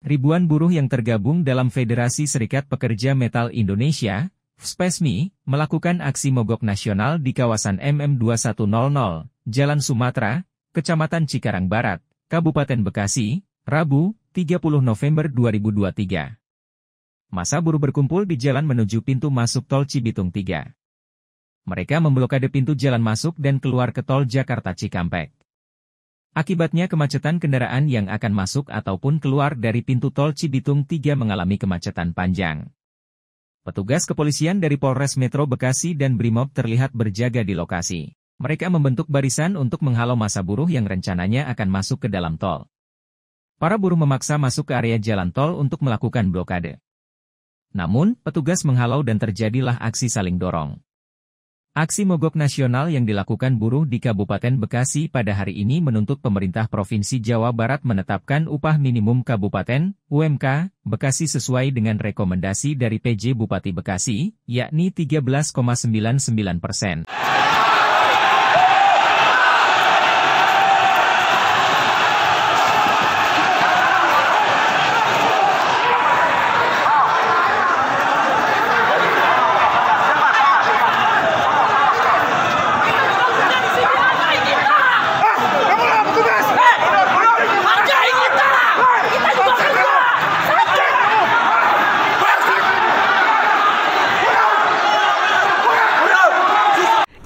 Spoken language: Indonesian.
Ribuan buruh yang tergabung dalam Federasi Serikat Pekerja Metal Indonesia, FSPESMI, melakukan aksi mogok nasional di kawasan MM2100, Jalan Sumatera, Kecamatan Cikarang Barat, Kabupaten Bekasi, Rabu, 30 November 2023. Masa buruh berkumpul di jalan menuju pintu masuk tol Cibitung 3. Mereka memblokade pintu jalan masuk dan keluar ke tol Jakarta Cikampek. Akibatnya kemacetan kendaraan yang akan masuk ataupun keluar dari pintu tol Cibitung 3 mengalami kemacetan panjang. Petugas kepolisian dari Polres Metro Bekasi dan Brimob terlihat berjaga di lokasi. Mereka membentuk barisan untuk menghalau masa buruh yang rencananya akan masuk ke dalam tol. Para buruh memaksa masuk ke area jalan tol untuk melakukan blokade. Namun, petugas menghalau dan terjadilah aksi saling dorong. Aksi mogok nasional yang dilakukan buruh di Kabupaten Bekasi pada hari ini menuntut pemerintah Provinsi Jawa Barat menetapkan upah minimum Kabupaten, UMK, Bekasi sesuai dengan rekomendasi dari PJ Bupati Bekasi, yakni 13,99 persen.